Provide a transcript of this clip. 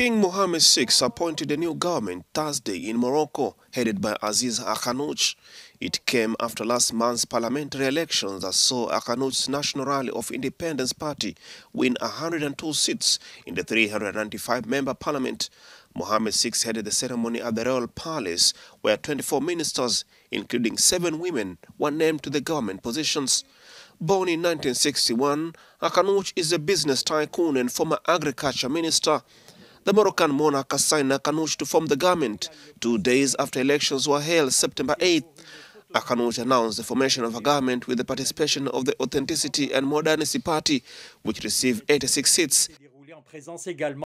King Mohammed VI appointed a new government Thursday in Morocco, headed by Aziz Akhanouch. It came after last month's parliamentary elections that saw Akhanouch's National Rally of Independence Party win 102 seats in the 395-member parliament. Mohammed VI headed the ceremony at the Royal Palace, where 24 ministers, including seven women, were named to the government positions. Born in 1961, Akhanouch is a business tycoon and former agriculture minister. The Moroccan monarch signed akanush to form the government two days after elections were held September 8th. Akanuch announced the formation of a government with the participation of the Authenticity and Modernity Party, which received 86 seats.